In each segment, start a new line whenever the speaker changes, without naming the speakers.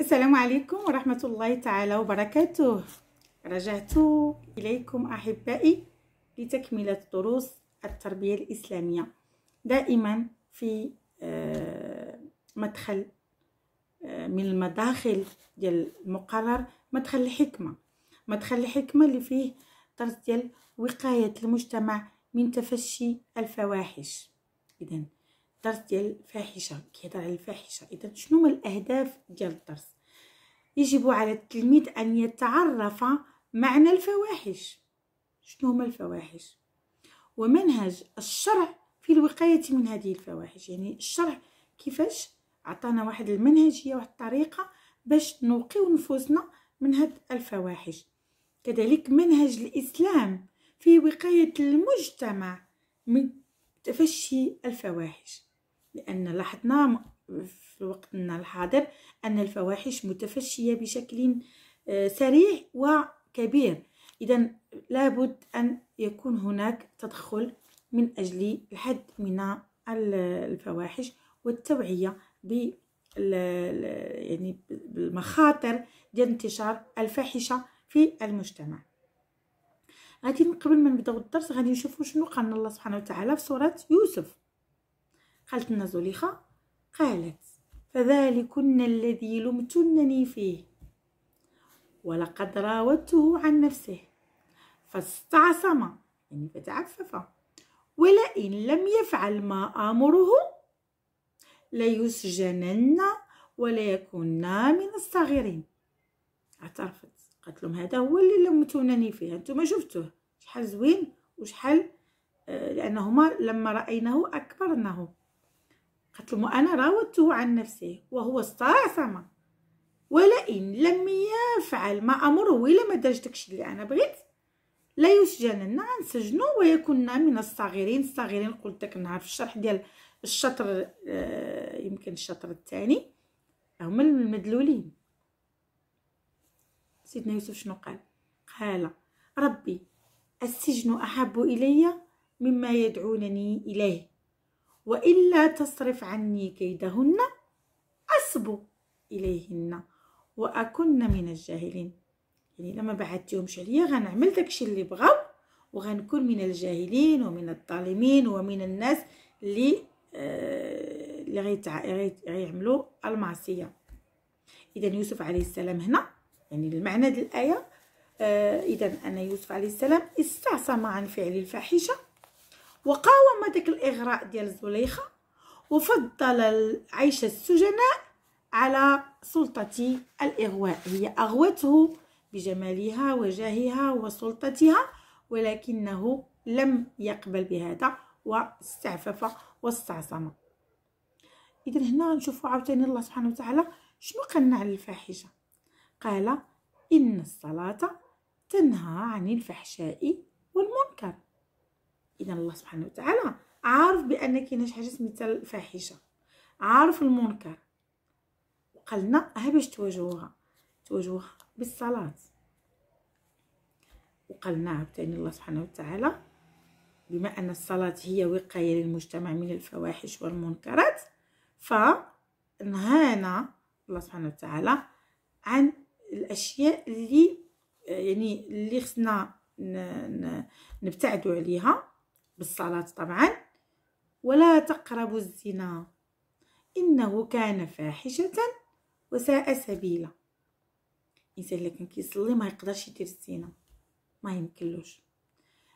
السلام عليكم ورحمة الله تعالى وبركاته رجعت إليكم أحبائي لتكملة دروس التربية الإسلامية دائما في آه، مدخل آه، من المداخل ديال المقرر مدخل الحكمة مدخل الحكمة اللي فيه طرز ديال وقاية المجتمع من تفشي الفواحش إذن الدرس ديال الفاحشه كيهضر على الفاحشه اذا شنو هما الاهداف ديال الدرس يجب على التلميذ ان يتعرف معنى الفواحش شنو هما الفواحش ومنهج الشرع في الوقايه من هذه الفواحش يعني الشرع كيفاش عطانا واحد المنهجيه واحد الطريقه باش نوقيو نفوسنا من هاد الفواحش كذلك منهج الاسلام في وقايه المجتمع من تفشي الفواحش لأن لاحظنا في وقتنا الحاضر أن الفواحش متفشية بشكل آه، سريع وكبير إذا لابد أن يكون هناك تدخل من أجل الحد من الفواحش والتوعية ب يعني بالمخاطر ديال انتشار الفاحشة في المجتمع غادي قبل ما نبداو الدرس غادي نشوفوا شنو قال الله سبحانه وتعالى في سورة يوسف قالت لنا زليخة قالت فذلكن الذي لمتنني فيه ولقد راودته عن نفسه فاستعصم يعني فتعفف ولئن لم يفعل ما آمره ليسجنن وليكن من الصغيرين اعترفت قالت لهم هذا هو اللي لمتونني فيه انتم شفتوه شحال زوين وشحال آه، لانهما لما رايناه اكبرناه قالت له انا راودته عن نفسه وهو استعصم ولئن لم يفعل ما امره الا ما دارش داكشي اللي انا بغيت لا يسجنن غنسجنو ويكون من الصغيرين الصغيرين قلت داك النهار في الشرح ديال الشطر آه، يمكن الشطر الثاني هما المدلولين سيدنا يوسف شنو قال قال ربي السجن احب الي مما يدعونني اليه وإلا تصرف عني كيدهن أصبو إليهن وأكن من الجاهلين يعني لما بعدتيهمش عليا غنعمل داكشي اللي بغاو وغنكون من الجاهلين ومن الظالمين ومن الناس اللي آه، اللي غيتع... غيعملوا المعصيه اذا يوسف عليه السلام هنا يعني المعنى ديال الايه آه، اذا ان يوسف عليه السلام استعصم عن فعل الفاحشه وقاوم داك الإغراء ديال زليخة وفضل عيش السجناء على سلطة الإغواء هي أغوته بجمالها وجاهها وسلطتها ولكنه لم يقبل بهذا واستعفف واستعصم اذا هنا نشوفوا عاوتاني الله سبحانه وتعالى شنو قالنا على الفاحشه قال ان الصلاه تنهى عن الفحشاء والمنكر اذا الله سبحانه وتعالى عارف بان كاين شي حاجه سميتها الفاحشه عارف المنكر وقالنا ها باش تواجهوها تواجهوها بالصلاه وقالنا عاوتاني الله سبحانه وتعالى بما ان الصلاه هي وقايه للمجتمع من الفواحش والمنكرات فنهانا الله سبحانه وتعالى عن الاشياء اللي يعني اللي خصنا نبتعدوا عليها بالصلاة طبعا ولا تقربوا الزنا إنه كان فاحشة وساء سبيلا الإنسان اللي كان كيصلي ما يقدرش يدير الزنا ما يمكنلوش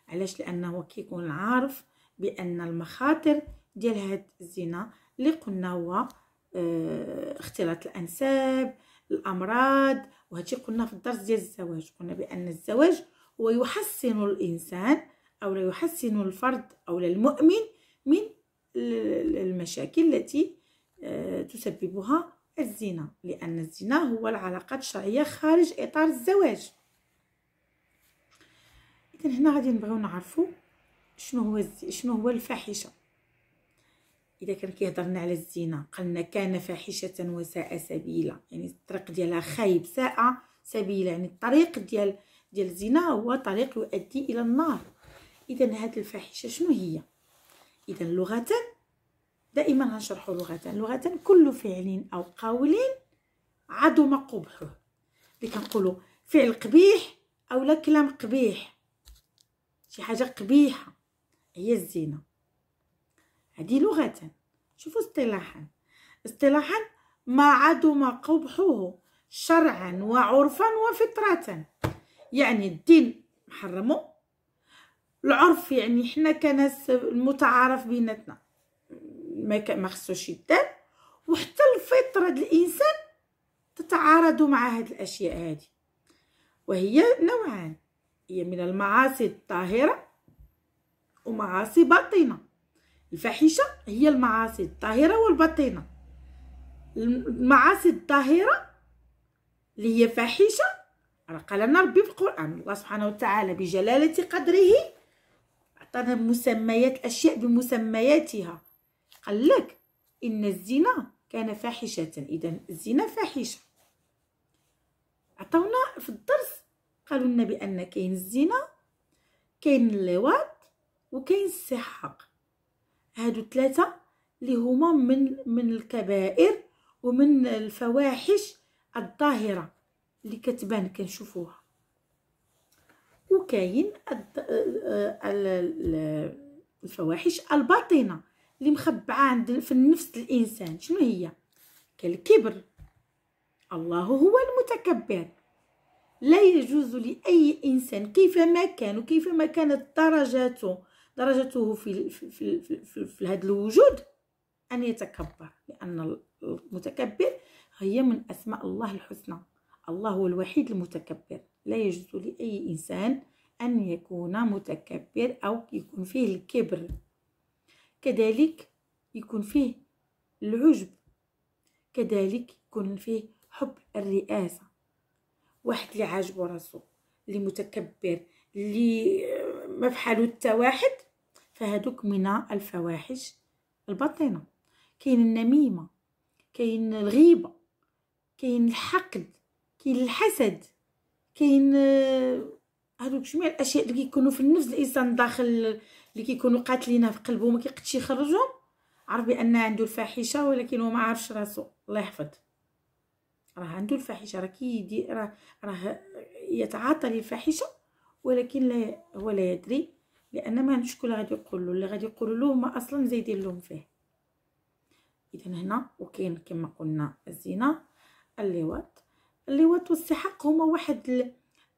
علاش لأنه كيكون عارف بأن المخاطر ديال هاد الزنا اللي قلنا هو آه، اختلاط الأنساب الأمراض وهادشي قلنا في الدرس ديال الزواج قلنا بأن الزواج هو يحسن الإنسان أو لا يحسن الفرد أو المؤمن من المشاكل التي آه، تسببها الزنا لأن الزنا هو العلاقات الشرعية خارج إطار الزواج إذا هنا غادي نبغيو نعرفو شنو هو شنو هو الفاحشة إذا كان كيهضرنا على الزنا قالنا كان فاحشة وساء سبيلا يعني الطريق ديالها خايب ساء سبيلا يعني الطريق ديال ديال الزنا هو طريق يؤدي إلى النار اذا هاد الفاحشه شنو هي اذا لغه دائما غنشرحوا لغه لغه كل فعل او قول عدم قبحه اللي كنقولوا فعل قبيح او كلام قبيح شي حاجه قبيحه هي الزينه هذه لغه شوفوا اصطلاحا اصطلاحا ما عدم قبحه شرعا وعرفا وفطرة يعني الدين محرمه العرف يعني حنا كناس المتعارف بيناتنا ما ما خصوش يدان وحتى الفطره د الانسان تتعارض مع هاد الاشياء هذه وهي نوعان هي من المعاصي الطاهره ومعاصي باطنه الفاحشه هي المعاصي الطاهره والباطنه المعاصي الطاهره اللي هي فاحشه قال لنا ربي في القران الله سبحانه وتعالى بجلاله قدره عطانا مسميات أشياء بمسمياتها قال لك إن الزنا كان فاحشة إذا الزنا فاحشة عطاونا في الدرس قالوا لنا بأن كاين الزنا كاين اللواط وكاين السحاق هادو ثلاثة اللي هما من من الكبائر ومن الفواحش الظاهرة اللي كتبان كنشوفوها وكاين آه، آه، الفواحش الباطنه اللي مخبعه عند في نفس الانسان شنو هي كالكبر الله هو المتكبر لا يجوز لاي انسان كيفما كان وكيفما كانت درجاته درجته في في في, في, في هذا الوجود ان يتكبر لان المتكبر هي من اسماء الله الحسنى الله هو الوحيد المتكبر لا يجوز لأي إنسان أن يكون متكبر أو يكون فيه الكبر كذلك يكون فيه العجب كذلك يكون فيه حب الرئاسة واحد اللي عاجبو راسو اللي متكبر اللي ما فحالو حتى واحد فهذوك من الفواحش الباطنة كاين النميمة كاين الغيبة كاين الحقد كاين الحسد كاين هذوك آه، جميع الاشياء اللي كيكونوا في النفس الانسان داخل اللي كيكونوا قاتلينه في قلبه وما كيقدش يخرجهم عارف بان عنده الفاحشه ولكن هو ما عارفش راسو الله يحفظ راه عنده الفاحشه راه كيدي راه راه يتعاطى للفاحشه ولكن لا هو لا يدري لان ما عندوش شكون غادي يقول له اللي غادي يقولوا له هما اصلا زايدين لهم فيه اذا هنا وكاين كما قلنا الزنا اللواط اللواط والسحاق هما واحد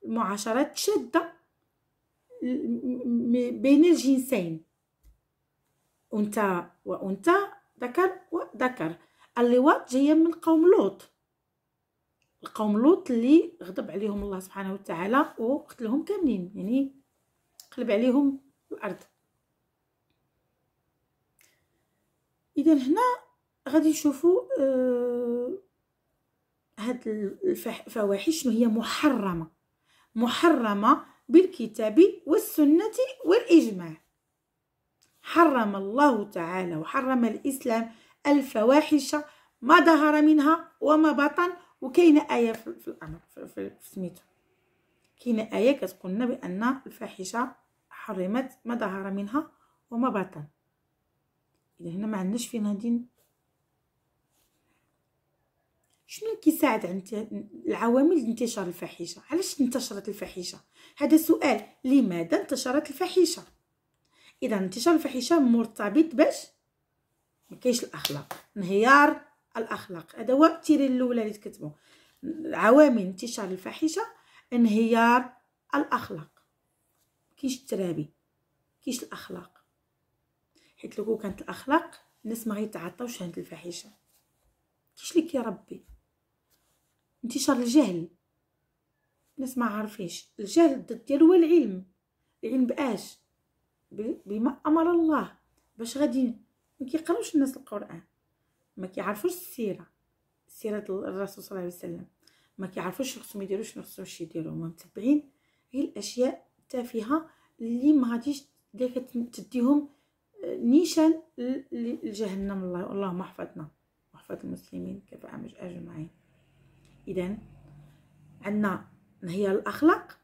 المعاشرات شاده بين الجنسين انثى وانثى ذكر وذكر اللواط جايه من قوم لوط القوم لوط اللي غضب عليهم الله سبحانه وتعالى وقتلهم كاملين يعني قلب عليهم الارض اذا هنا غادي نشوفوا آه هاد الفواحش هي محرمه محرمه بالكتاب والسنه والاجماع حرم الله تعالى وحرم الاسلام الفواحش ما ظهر منها وما بطن وكاين ايه في الامر في سميتو كاينه ايه كتقولنا بان الفاحشه حرمت ما ظهر منها وما بطن اذا هنا ما عندناش فين غادي شنو كيساعد على العوامل لانتشار الفاحشه علاش انتشرت الفاحشه هذا سؤال لماذا انتشرت الفاحشه اذا انتشار الفاحشه مرتبط باش ما كاينش الاخلاق انهيار الاخلاق هذا هو التيري الاولى اللي تكتبوا عوامل انتشار الفاحشه انهيار الاخلاق كاينش الترابي كاينش الاخلاق حيت لو كانت الاخلاق الناس ما غيتعطاوش عند الفاحشه كاينش اللي كيربي انتشار الجهل الناس ما عارفينش الجهل ضد ديالو هو العلم العلم باش بما امر الله باش غادي ما كيقراوش الناس القران ما كيعرفوش السيره سيره الرسول صلى الله عليه وسلم ما كيعرفوش خصهم يديروا شنو خصهم شي يديروا هما متبعين غير الاشياء التافهه اللي ما غاديش اللي تديهم آه، نيشان لجهنم الله اللهم احفظنا واحفظ المسلمين كيف اجمعين اذا عندنا انهيار الاخلاق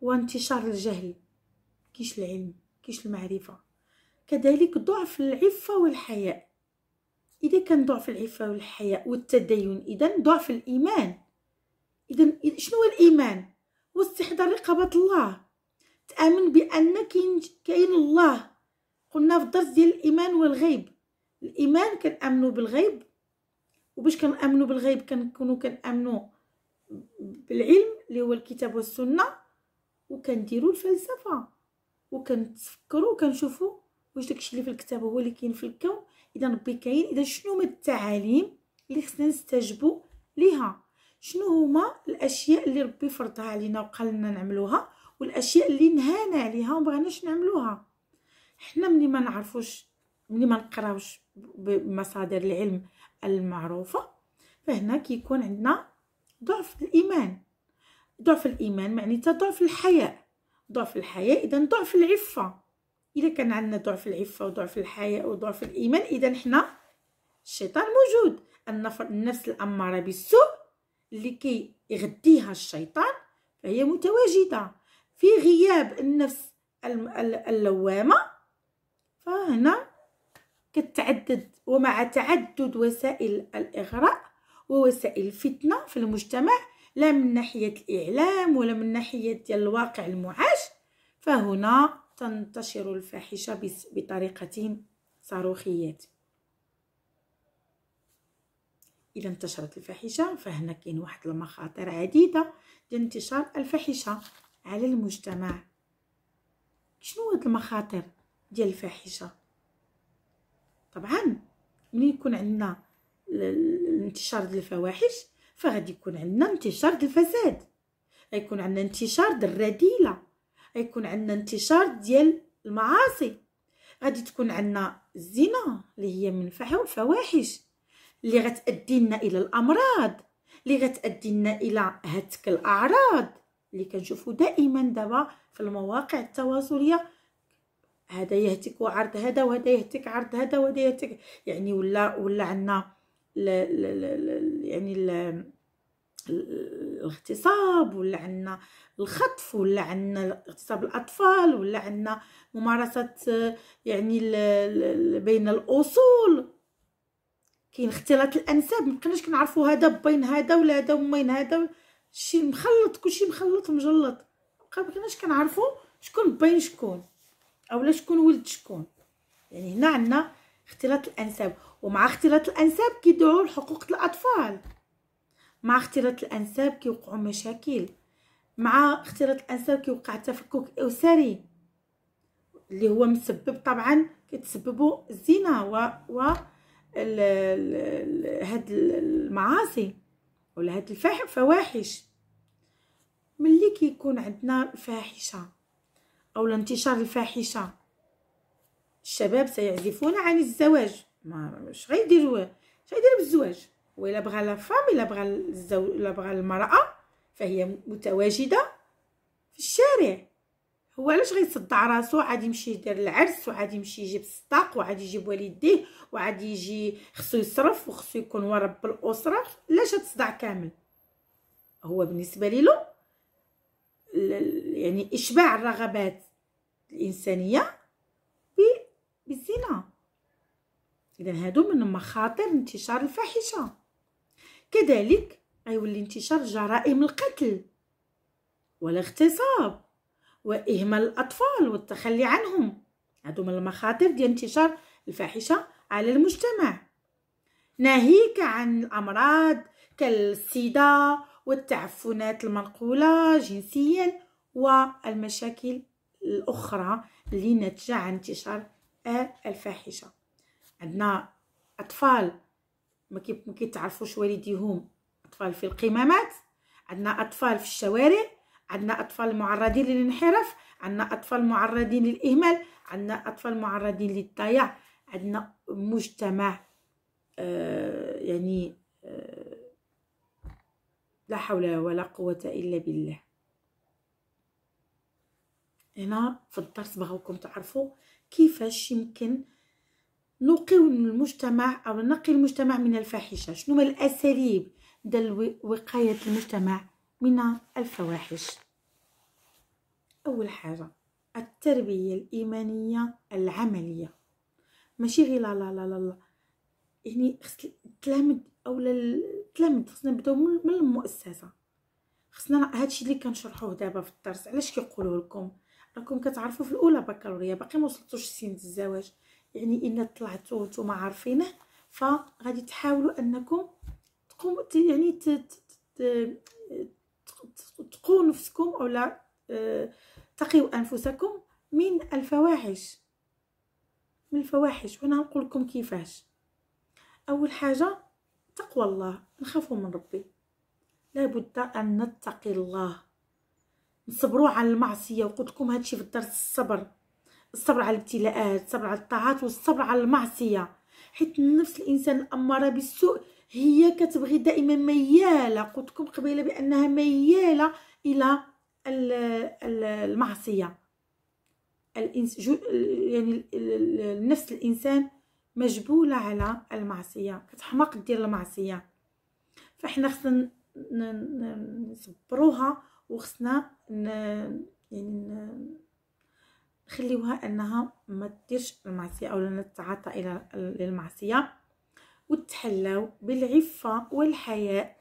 وانتشار الجهل كيش العلم كيش المعرفه كذلك ضعف العفه والحياء اذا كان ضعف العفه والحياء والتدين اذا ضعف الايمان اذا شنو هو الايمان هو استحضار رقابه الله تامن بان كاين كاين الله قلنا في الدرس ديال الايمان والغيب الايمان كنامنوا بالغيب وباش كنامنوا بالغيب كنكونوا كنامنوا بالعلم اللي هو الكتاب والسنه وكنديروا الفلسفه وكنتفكروا وكنشوفوا واش داكشي اللي في الكتاب هو اللي كاين في الكون اذا ربي كاين اذا شنو هما التعاليم اللي خصنا نستجبوا ليها شنو هما الاشياء اللي ربي فرضها علينا وقال لنا نعملوها والاشياء اللي نهانا عليها وما بغيناش نعملوها حنا ملي ما نعرفوش ملي ما نقراوش بمصادر العلم المعروفة فهنا كيكون عندنا ضعف الإيمان ضعف الإيمان معني ضعف الحياء ضعف الحياء إذا ضعف العفة إذا كان عندنا ضعف العفة وضعف الحياء وضعف الإيمان إذا حنا الشيطان موجود النفس الأمارة بالسوء اللي كي يغديها الشيطان فهي متواجدة في غياب النفس اللوامة فهنا كتعدد ومع تعدد وسائل الإغراء ووسائل الفتنة في المجتمع لا من ناحية الإعلام ولا من ناحية الواقع المعاش فهنا تنتشر الفاحشة بطريقة صاروخية إذا انتشرت الفاحشة فهنا كاين واحد المخاطر عديدة ديال انتشار الفاحشة على المجتمع شنو هاد المخاطر ديال الفاحشة طبعا ملي يكون عندنا الانتشار ديال الفواحش فغادي يكون عندنا انتشار ديال الفساد غيكون عندنا انتشار ديال الرذيله غيكون عندنا انتشار ديال المعاصي غادي تكون عندنا الزنا اللي هي من فحو الفواحش اللي غتادي لنا الى الامراض اللي غتادي لنا الى هتك الاعراض اللي كنشوفو دائما دابا في المواقع التواصليه هذا يهتك عرض هذا وهذا يهتك عرض هذا وهذا يهتك يعني ولا ولا عندنا يعني الاغتصاب ولا عندنا الخطف ولا عندنا اغتصاب الاطفال ولا عندنا ممارسه يعني ل بين الاصول كاين اختلاط الانساب مابقيناش كنعرفوا هذا بين هذا ولا هذا ومين هذا شي مخلط كلشي مخلط مجلط مابقيناش كنعرفوا شكون بين شكون اولا شكون ولد شكون يعني هنا عندنا اختلاط الانساب ومع اختلاط الانساب كيدعوا لحقوق الاطفال مع اختلاط الانساب كيوقعوا مشاكل مع اختلاط الانساب كيوقع تفكك اسري اللي هو مسبب طبعا كتسببو الزنا و, و... ال... ال... هاد المعاصي ولا هاد الفواحش ملي كيكون عندنا الفاحشه او انتشار الفاحشة الشباب سيعزفون عن الزواج ما واش غيديروا اش غيديروا بالزواج ولا الا بغى لا فام الا بغى الزوج الا بغى المراه فهي متواجده في الشارع هو علاش غيصدع راسو عاد يمشي يدير العرس وعاد يمشي يجيب الصداق وعاد يجيب والديه وعاد يجي خصو يصرف وخصو يكون هو رب الاسره علاش تصدع كامل هو بالنسبه ليلو يعني اشباع الرغبات الإنسانية بالزنا إذا هادو من مخاطر انتشار الفاحشة كذلك غيولي انتشار جرائم القتل والاغتصاب وإهمال الأطفال والتخلي عنهم هادو من المخاطر ديال انتشار الفاحشة على المجتمع ناهيك عن الأمراض كالسيدة والتعفنات المنقولة جنسيا والمشاكل الأخرى اللي ناتجة عن انتشار الفاحشة عندنا أطفال ما كيتعرفوش والديهم أطفال في القمامات عندنا أطفال في الشوارع عندنا أطفال معرضين للانحراف عندنا أطفال معرضين للإهمال عندنا أطفال معرضين للضياع عندنا مجتمع آه يعني آه لا حول ولا قوة إلا بالله هنا في الدرس بغاوكم تعرفوا كيفاش يمكن نقيو المجتمع او نقي المجتمع من الفاحشه شنو هما الاساليب ديال وقايه المجتمع من الفواحش اول حاجه التربيه الايمانيه العمليه ماشي غير لا لا لا لا يعني تلامد او تلامد خصنا نبداو من المؤسسه خصنا هادشي اللي كنشرحوه دابا في الدرس علاش كيقولوا لكم راكم كتعرفوا في الاولى بكالوريا باقي ما وصلتوش سن الزواج يعني الا طلعتوا نتوما عارفينه فغادي تحاولوا انكم تقوموا يعني تقوا نفسكم اولا آه، تقيوا انفسكم من الفواحش من الفواحش وانا نقول لكم كيفاش اول حاجه تقوى الله نخافوا من ربي لابد ان نتقي الله نصبروا على المعصيه وقلت لكم هادشي في الدرس الصبر الصبر على الابتلاءات الصبر على الطاعات والصبر على المعصيه حيت نفس الانسان الاماره بالسوء هي كتبغي دائما مياله قلت لكم قبيله بانها مياله الى المعصيه الانس يعني نفس الانسان مجبوله على المعصيه كتحماق دير المعصيه فاحنا خصنا نصبروها وخصنا يعني نخليوها انها ما ديرش المعصيه اولا تتعاطى الى المعصيه وتحلاو بالعفه والحياء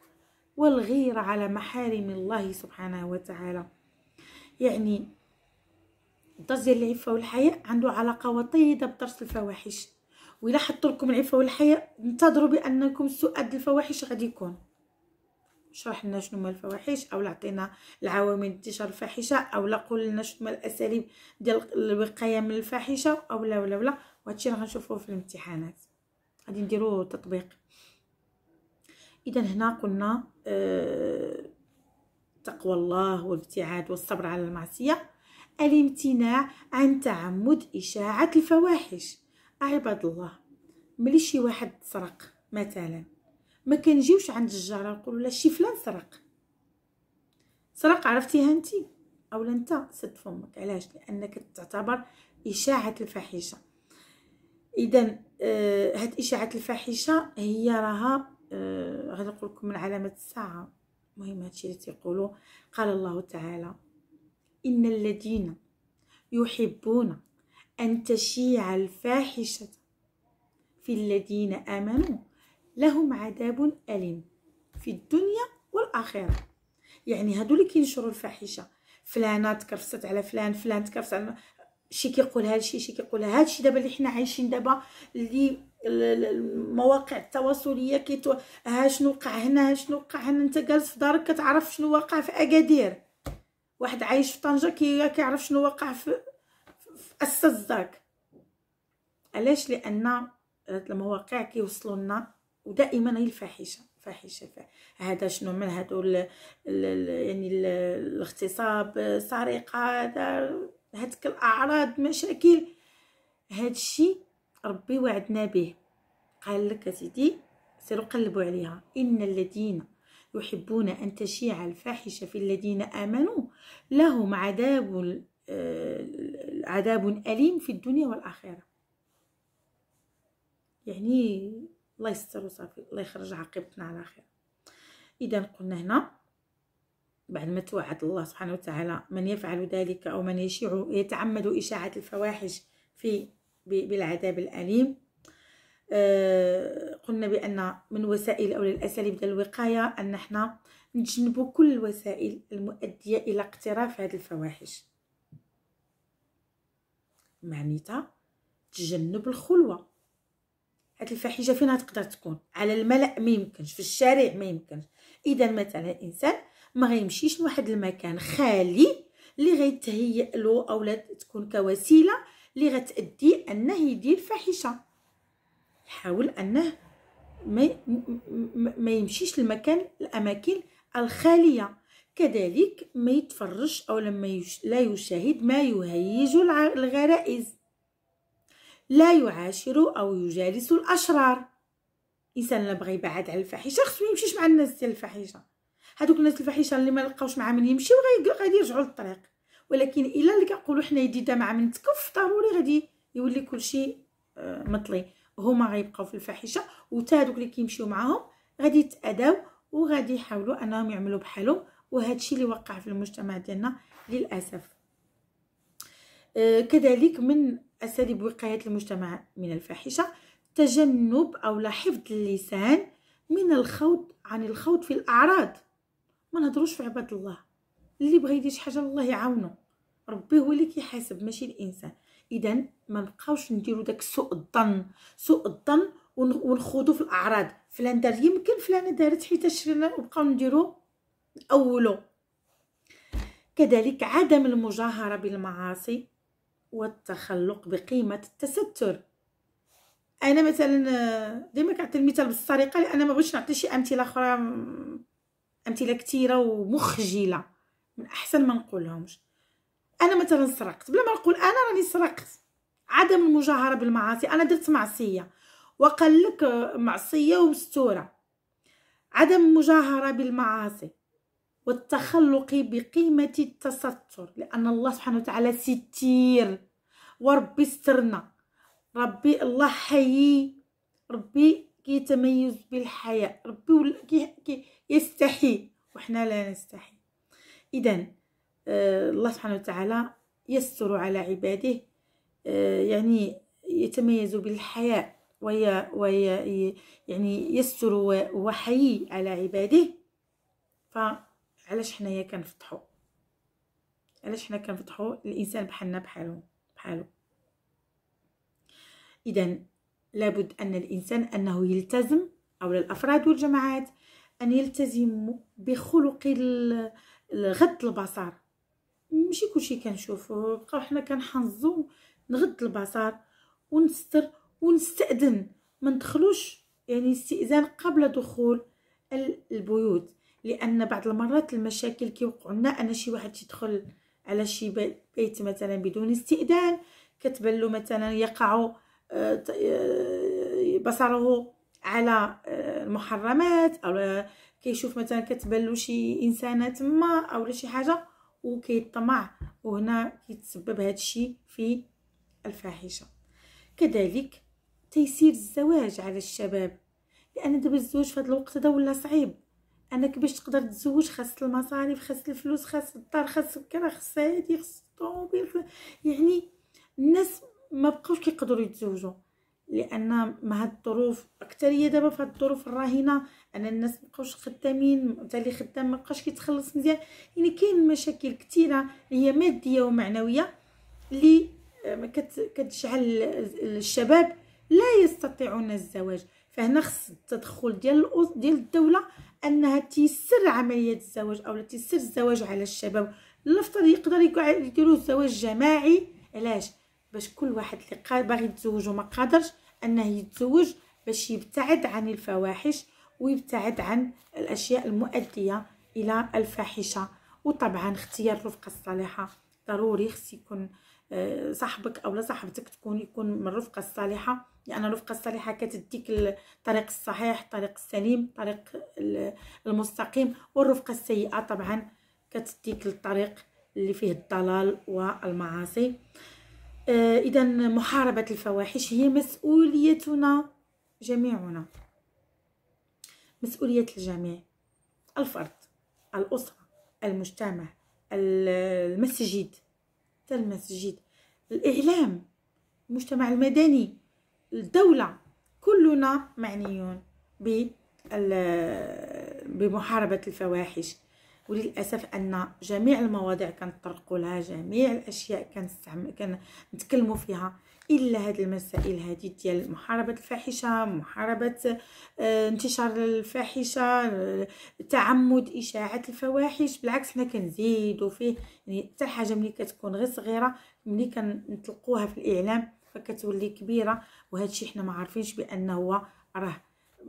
والغيره على محارم الله سبحانه وتعالى يعني الدرس ديال العفه والحياء عنده علاقه وطيده بدرس الفواحش وإلا حطوا لكم العفه والحياء انتظروا بانكم سؤال الفواحش غادي يكون شرح لنا شنو هما الفواحش او عطينا العوامل انتشار الفاحشه او لا قول لنا شنو هما الاساليب ديال الوقايه من الفاحشه او لا ولا ولا وهادشي راه غنشوفوه في الامتحانات غادي نديرو تطبيق اذا هنا قلنا أه تقوى الله والابتعاد والصبر على المعصيه الامتناع عن تعمد اشاعه الفواحش عباد الله ملي شي واحد سرق مثلا ما كنجيوش عند الجاره نقولوا لا شي فلان سرق سرق عرفتيها انت اولا انت سد فمك علاش لانك تعتبر اشاعه الفاحشه اذا آه هاد اشاعه الفاحشه هي راها آه غادي نقول لكم من علامه الساعه المهم هادشي اللي تيقولوا قال الله تعالى ان الذين يحبون ان تشيع الفاحشه في الذين امنوا لهم عذاب أليم في الدنيا والآخرة يعني هادو اللي كينشروا الفاحشة فلانة تكرفست على فلان فلان تكرفست على شي كيقولها هادشي شي كيقولها هادشي دابا اللي حنا عايشين دابا اللي المواقع التواصليه كيتو ها شنو وقع هنا ها شنو وقع هنا انت جالس في دارك كتعرف شنو واقع في اكادير واحد عايش في طنجه كي كيعرف شنو واقع في في السزاك علاش لان هاد المواقع كيوصلوا لنا ودائما هي الفاحشه فاحشه هذا شنو من هادو ال يعني ال الاغتصاب السرقه هذا هادك الاعراض مشاكل هادشي ربي وعدنا به قال لك سيدي سيروا قلبوا عليها ان الذين يحبون ان تشيع الفاحشه في الذين امنوا لهم عذاب آه، عذاب اليم في الدنيا والاخره يعني الله يستر وصافي الله يخرج عاقبتنا على خير اذا قلنا هنا بعد ما توعد الله سبحانه وتعالى من يفعل ذلك او من يشيع يتعمد اشاعه الفواحش في بالعذاب الاليم أه قلنا بان من وسائل او الاساليب ديال الوقايه ان احنا نتجنبوا كل الوسائل المؤديه الى اقتراف هذه الفواحش معنيتها تجنب الخلوه هاد الفاحشه فينها تقدر تكون على الملا ما يمكنش في الشارع ما يمكنش اذا مثلا الانسان ما غيمشيش لواحد المكان خالي اللي غيتهيئ له او لا تكون كوسيله اللي غتادي انه يدير فاحشه يحاول انه ما ما يمشيش لمكان الاماكن الخاليه كذلك ما يتفرج او لما لا يشاهد ما يهيج الغرائز لا يعاشر أو يجالس الأشرار الإنسان اللي بغى يبعد على الفاحشة خصو ميمشيش مع الناس ديال الفحيشه هادوك الناس الفحيشه اللي ما لقاوش مع من يمشيو غادي يرجعوا للطريق ولكن الا اللي كنقولوا حنا يديدا مع من تكف ضروري غادي يولي كلشي آه، مطلي هما غيبقاو في الفاحشه وتا هادوك اللي كيمشيو معاهم غادي يتاداو وغادي يحاولوا انهم يعملوا بحالهم وهذا الشيء اللي وقع في المجتمع ديالنا للاسف آه، كذلك من أساليب وقاية المجتمع من الفاحشة تجنب أو حفظ اللسان من الخوض عن الخوض في الأعراض ما نهضروش في عباد الله اللي بغى يدير شي حاجه الله يعاونه ربي هو اللي كيحاسب ماشي الانسان اذا ما نبقاوش نديرو داك سوء الظن سوء الظن ونخوضو في الاعراض فلان دار يمكن فلانه دارت حيت شرينا وبقاو نديرو اولو كذلك عدم المجاهره بالمعاصي والتخلق بقيمه التستر انا مثلا آه، ديما كنعطي المثال بالسرقة لان ما بغيتش نعطي شي امثله اخرى امثله كثيره ومخجله من احسن ما نقولهمش انا مثلا سرقت بلا ما نقول انا راني سرقت عدم المجاهره بالمعاصي انا درت معصيه وقال لك آه، معصيه ومستوره عدم المجاهره بالمعاصي والتخلق بقيمة التستر لأن الله سبحانه وتعالى ستير وربي سترنا ربي الله حيي ربي كيتميز بالحياء ربي كي يستحي وحنا لا نستحي إذا آه، الله سبحانه وتعالى يستر على عباده آه، يعني يتميز بالحياء وي وي يعني يستر وحيي على عباده ف علاش حنايا كنفتحو علاش حنا كنفتحو الانسان بحالنا بحالو بحالو اذا لابد ان الانسان انه يلتزم او للافراد والجماعات ان يلتزموا بخلق غض البصر ماشي كلشي كنشوفو بقاو حنا كنحنزو نغض البصر ونستر ونستأذن ما ندخلوش يعني استئذان قبل دخول البيوت لان بعض المرات المشاكل كيوقعوا لنا ان شي واحد يدخل على شي بيت مثلا بدون استئذان كتبان له مثلا يقع آه، آه، بصره على آه، المحرمات او كيشوف مثلا كتبان له شي انسانه تما او شي حاجه وكيطمع وهنا كيتسبب هذا الشيء في الفاحشه كذلك تيسير الزواج على الشباب لان دابا الزواج في هذا الوقت هذا ولا صعيب انك باش تقدر تزوج خاص المصاريف خاص الفلوس خاص الدار خاص كرا خاص هادي خاص الطوموبيل يعني الناس ما بقاوش كيقدروا يتزوجوا لان مع هاد الظروف اكثريه دابا في هاد الظروف الراهنه ان الناس بقاوش خدامين حتى اللي خدام بقاش كيتخلص مزيان يعني كاين مشاكل كثيره هي ماديه ومعنويه اللي آه، كتشعل الشباب لا يستطيعون الزواج فهنا خص التدخل ديال ديال الدوله انها تيسر عمليه الزواج او تيسر الزواج على الشباب لفترض يقدر يديروا الزواج جماعي علاش باش كل واحد اللي باغي يتزوج وما قادرش انه يتزوج باش يبتعد عن الفواحش ويبتعد عن الاشياء المؤديه الى الفاحشه وطبعا اختيار الرفقه الصالحه ضروري خص يكون صاحبك او صاحبتك تكون يكون من الرفقه الصالحه لان يعني الرفقه الصالحه كتديك الطريق الصحيح الطريق السليم الطريق المستقيم والرفقه السيئه طبعا كتديك الطريق اللي فيه الضلال والمعاصي آه، اذا محاربه الفواحش هي مسؤوليتنا جميعنا مسؤوليه الجميع الفرد الاسره المجتمع المسجد حتى المسجد الإعلام المجتمع المدني الدولة كلنا معنيون بمحاربة الفواحش وللاسف ان جميع المواضيع كنطرقوا لها جميع الاشياء كنستعمل كنتكلموا فيها الا هاد المسائل هذه ديال محاربه الفاحشه محاربه آه، انتشار الفاحشه آه، تعمد اشاعه الفواحش بالعكس حنا كنزيدوا فيه يعني حتى حاجه ملي كتكون غير صغيره ملي كنطلقوها في الاعلام فكتولي كبيره وهذا الشيء حنا ما عارفينش بان هو راه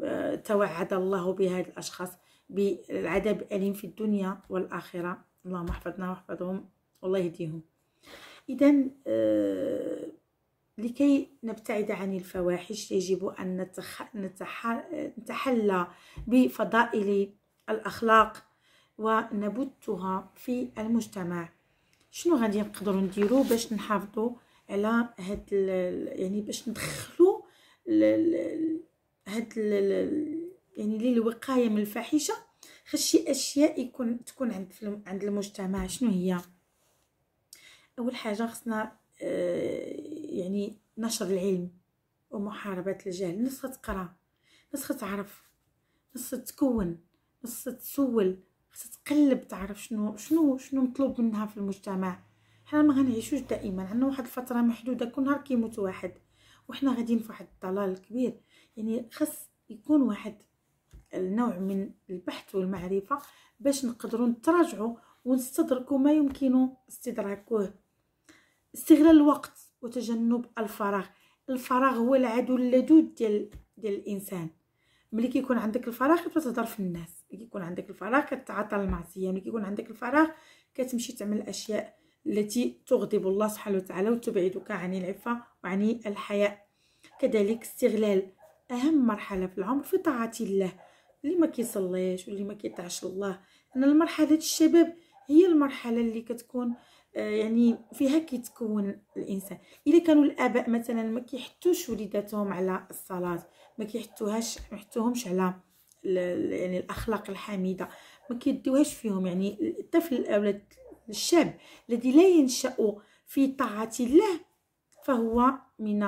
آه، توعد الله بهاد الاشخاص بعذاب أليم في الدنيا والآخرة اللهم احفظنا واحفظهم والله يهديهم إذا آه، لكي نبتعد عن الفواحش يجب أن نتحلى بفضائل الأخلاق ونبتها في المجتمع شنو غادي نقدروا نديروا باش نحافظوا على هاد يعني باش ندخلوا هاد يعني للوقايه من الفاحشه خشي اشياء يكون تكون عند عند المجتمع شنو هي اول حاجه خصنا آه، يعني نشر العلم ومحاربه الجهل الناس تقرا الناس تعرف الناس تكون الناس تسول تقلب تعرف شنو شنو شنو مطلوب منها في المجتمع حنا ما غنعيشوش دائما عندنا واحد الفتره محدوده كل نهار كيموت واحد وحنا غاديين في واحد الضلال كبير يعني خاص يكون واحد النوع من البحث والمعرفة باش نقدروا نتراجعوا ونستدركوا ما يمكن استدراكه استغلال الوقت وتجنب الفراغ الفراغ هو العدو اللدود ديال ديال الانسان ملي كيكون عندك الفراغ كتهضر في الناس ملي كيكون عندك الفراغ كتعاطى المعصيه ملي كيكون عندك الفراغ كتمشي تعمل الاشياء التي تغضب الله سبحانه وتعالى وتبعدك عن العفه وعن الحياء كذلك استغلال اهم مرحله في العمر في طاعه الله اللي ما كيصليش واللي ما كيطيعش الله انا المرحله الشباب هي المرحله اللي كتكون آه، يعني فيها كيتكون الانسان الا كانوا الاباء مثلا ما كيحتوش وليداتهم على الصلاه ما كيحتوهاش ما على يعني الاخلاق الحميده ما كيديوهاش فيهم يعني الطفل او الشاب الذي لا ينشا في طاعه الله فهو من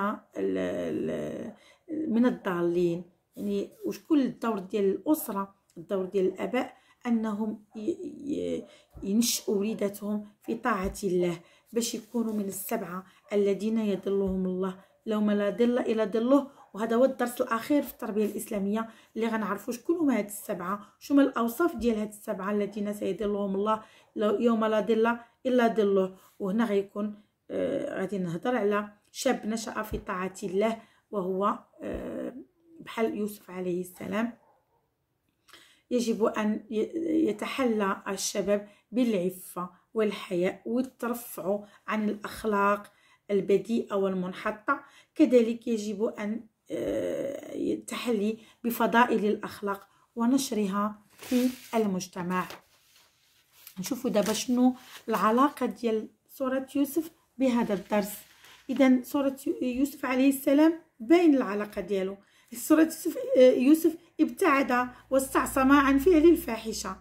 من الضالين يعني وشكون الدور ديال الاسره الدور ديال الاباء انهم ينشئوا وليداتهم في طاعه الله باش يكونوا من السبعه الذين يدلهم الله لو لا ظل الا ظله وهذا هو الدرس الاخير في التربيه الاسلاميه اللي غنعرفوا شكون هما هاد السبعه شو الاوصاف ديال هاد السبعه الذين سيدلهم الله يوم لا ظل الا ظله وهنا غيكون آه غادي نهضر على شاب نشا في طاعه الله وهو آه بحال يوسف عليه السلام يجب أن يتحلى الشباب بالعفة والحياء والترفع عن الأخلاق البديئة والمنحطة كذلك يجب أن التحلي آه، بفضائل الأخلاق ونشرها في المجتمع نشوفوا دابا شنو العلاقة ديال سورة يوسف بهذا الدرس إذا سورة يوسف عليه السلام باين العلاقة ديالو سورة يوسف, آه، يوسف ابتعد واستعصم عن فعل الفاحشة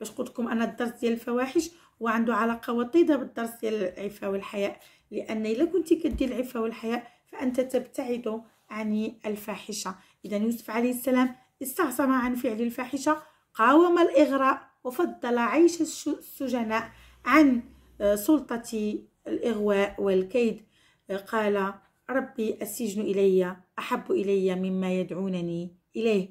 باش قلت لكم أن الدرس ديال الفواحش وعنده علاقة وطيدة بالدرس ديال العفة والحياء لأن إلا كنتي كدير العفة والحياء فأنت تبتعد عن الفاحشة إذا يوسف عليه السلام استعصم عن فعل الفاحشة قاوم الإغراء وفضل عيش السجناء عن آه، سلطة الإغواء والكيد قال ربي السجن إلي أحب إلي مما يدعونني إليه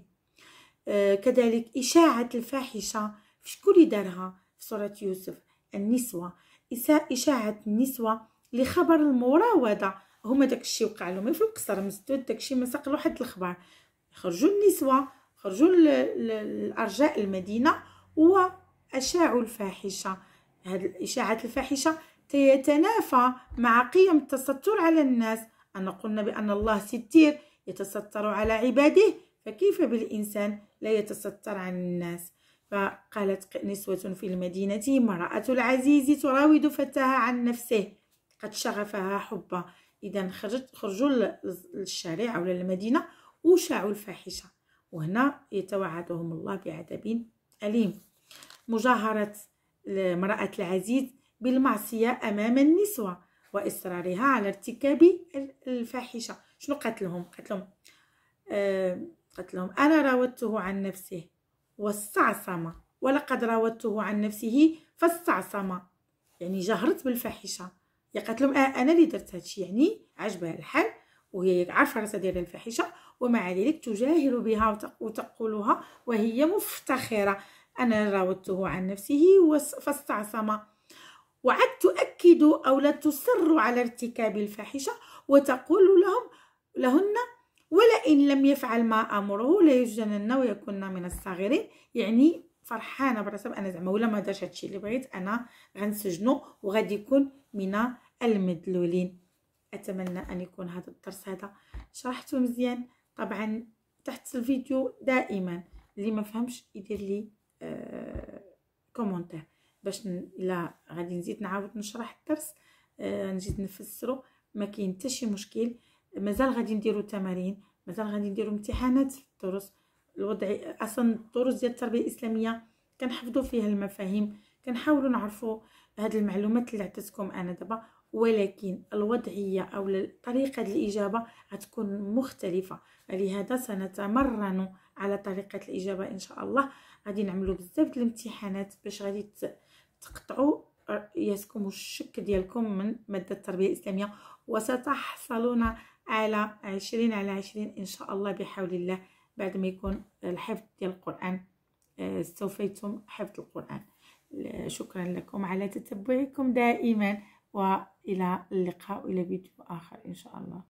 آه كذلك إشاعة الفاحشة في كل دارها في سورة يوسف النسوة إشاعة النسوة لخبر المراودة هما داك الشيء وقع لهم في القصر مسدود داك الشيء ما ساق له حد الخبر خرجوا النسوة خرجوا لأرجاء المدينة وأشاعوا الفاحشة هاد إشاعة الفاحشة تتنافى مع قيم التستر على الناس أن قلنا بأن الله ستير يتستر على عباده فكيف بالإنسان لا يتستر عن الناس فقالت نسوة في المدينة امرأة العزيز تراود فتاها عن نفسه قد شغفها حبه إذا خرجت خرجوا للشارع أو للمدينة وشاعوا الفاحشة وهنا يتوعدهم الله بعذاب أليم مجاهرة امرأة العزيز بالمعصية أمام النسوة وإصرارها على ارتكاب الفاحشة شنو قتلهم قتلهم آه قتلهم أنا راودته عن نفسه واستعصم ولقد راودته عن نفسه فاستعصم يعني جهرت بالفاحشة يا قتلهم آه أنا اللي درت هادشي يعني عجبها الحال وهي عارفة راسها دايرة الفاحشة ومع ذلك تجاهر بها وتقولها وهي مفتخرة أنا راودته عن نفسه فاستعصم وعد تؤكد أو لا تصر على ارتكاب الفاحشة وتقول لهم لهن ولئن لم يفعل ما أمره ليسجنن ويكون من الصاغرين يعني فرحانه براسها انا زعما ولا ما درش هادشي اللي بغيت انا غنسجنو وغادي يكون من المدلولين اتمنى ان يكون هذا الدرس هذا شرحته مزيان طبعا تحت الفيديو دائما اللي ما فهمش يدير لي آه كومونتير باش الا غادي نزيد نعاود نشرح الدرس آه نزيد نفسرو ما كاين حتى شي مشكل مازال غادي نديرو تمارين مازال غادي نديرو امتحانات في الدروس الوضع اصلا الدروس ديال التربيه الاسلاميه كنحفظوا فيها المفاهيم كنحاولوا نعرفوا هذه المعلومات اللي عطيتكم انا دابا ولكن الوضعيه او طريقه الاجابه غتكون مختلفه لهذا سنتمرن على طريقه الاجابه ان شاء الله غادي نعملوا بزاف ديال الامتحانات باش غادي ت... تقطعوا رئيتكم والشك ديالكم من مادة التربية الإسلامية وستحصلون على عشرين على عشرين إن شاء الله بحول الله بعد ما يكون الحفظ ديال القرآن استوفيتم آه، حفظ القرآن شكرا لكم على تتبعكم دائما وإلى اللقاء إلى فيديو آخر إن شاء الله